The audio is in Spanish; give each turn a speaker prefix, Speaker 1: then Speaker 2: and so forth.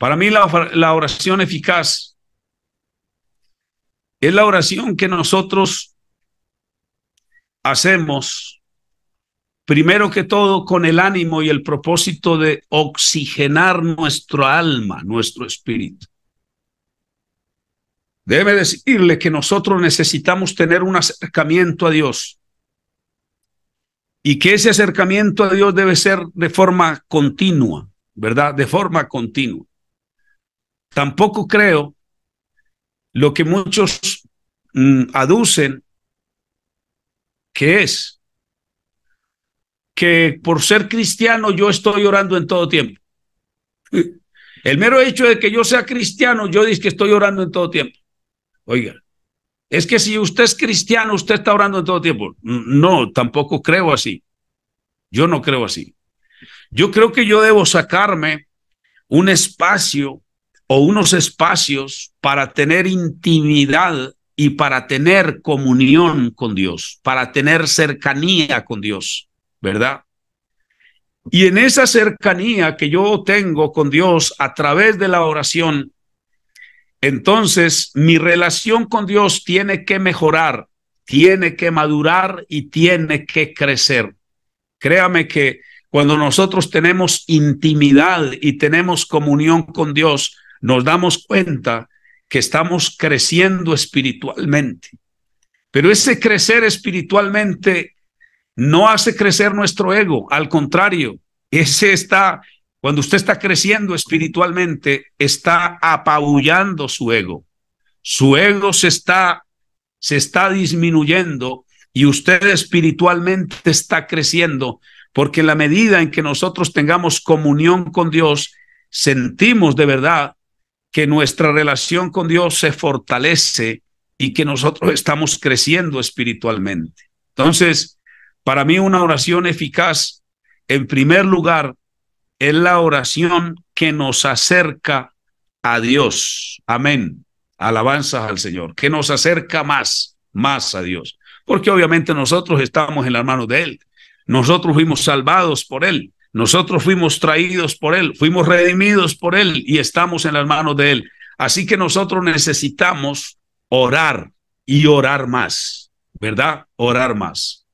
Speaker 1: Para mí la, oración eficaz es la oración que nosotros hacemos, primero que todo, con el ánimo y el propósito de oxigenar nuestro alma, nuestro espíritu. Debe decirle que nosotros necesitamos tener un acercamiento a Dios y que ese acercamiento a Dios debe ser de forma continua, ¿verdad? De forma continua. Tampoco creo lo que muchos mm, aducen, que es que por ser cristiano yo estoy orando en todo tiempo. El mero hecho de que yo sea cristiano, yo digo que estoy orando en todo tiempo. Oiga, es que si usted es cristiano, usted está orando en todo tiempo. Mm, no, tampoco creo así. Yo no creo así. Yo creo que yo debo sacarme un espacio o unos espacios para tener intimidad y para tener comunión con Dios, para tener cercanía con Dios, ¿verdad? Y en esa cercanía que yo tengo con Dios a través de la oración, entonces mi relación con Dios tiene que mejorar, tiene que madurar y tiene que crecer. Créame que cuando nosotros tenemos intimidad y tenemos comunión con Dios, nos damos cuenta que estamos creciendo espiritualmente. Pero ese crecer espiritualmente no hace crecer nuestro ego, al contrario, ese está, cuando usted está creciendo espiritualmente, está apabullando su ego. Su ego se está, se está disminuyendo y usted espiritualmente está creciendo, porque en la medida en que nosotros tengamos comunión con Dios, sentimos de verdad que nuestra relación con Dios se fortalece y que nosotros estamos creciendo espiritualmente. Entonces, para mí una oración eficaz, en primer lugar, es la oración que nos acerca a Dios. Amén. Alabanzas al Señor, que nos acerca más, más a Dios. Porque obviamente nosotros estamos en las manos de Él. Nosotros fuimos salvados por Él. Nosotros fuimos traídos por Él, fuimos redimidos por Él y estamos en las manos de Él. Así que nosotros necesitamos orar y orar más, ¿verdad? Orar más.